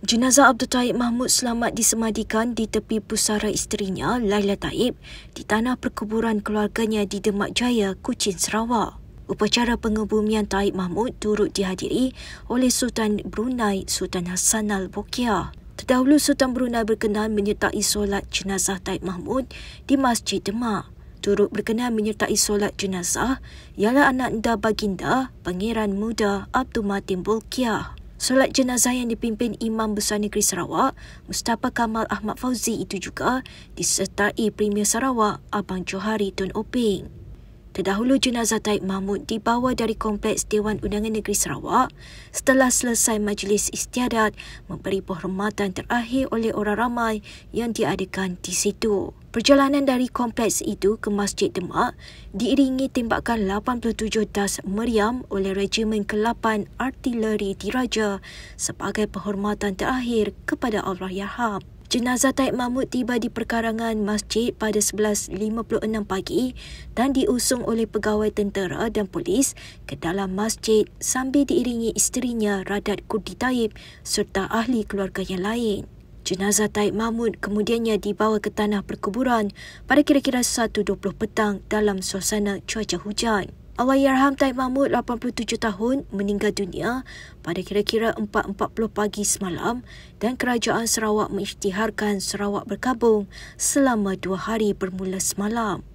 Jenazah Abdul Taib Mahmud selamat disemadikan di tepi pusara isterinya Laila Taib di tanah perkuburan keluarganya di Demak Jaya, Kuching, Sarawak. Upacara pengebumian Taib Mahmud turut dihadiri oleh Sultan Brunei Sultan Hassanal Bokiah. Terdahulu Sultan Brunei berkenan menyertai solat jenazah Taib Mahmud di Masjid Demak. Turut berkenan menyertai solat jenazah ialah anak anda baginda, Pangeran Muda Abdul Matin Bolkiah. Solat jenazah yang dipimpin Imam Besar Negeri Sarawak, Mustafa Kamal Ahmad Fauzi itu juga disertai Premier Sarawak, Abang Johari Tun Oping. Terdahulu jenazah Taib Mahmud dibawa dari Kompleks Dewan Undangan Negeri Sarawak setelah selesai majlis istiadat memberi penghormatan terakhir oleh orang ramai yang diadakan di situ. Perjalanan dari kompleks itu ke Masjid Demak diiringi tembakan 87 das meriam oleh Regimen ke-8 Artileri Diraja sebagai penghormatan terakhir kepada Allah Yarham. Jenazah Taib Mahmud tiba di perkarangan masjid pada 11.56 pagi dan diusung oleh pegawai tentera dan polis ke dalam masjid sambil diiringi isterinya Radat Kudi Taib serta ahli keluarga yang lain. Jenazah Taib Mahmud kemudiannya dibawa ke tanah perkuburan pada kira-kira 1.20 petang dalam suasana cuaca hujan. Awayarham Taib Mahmud, 87 tahun, meninggal dunia pada kira-kira 4.40 pagi semalam dan kerajaan Sarawak mengisytiharkan Sarawak berkabung selama dua hari bermula semalam.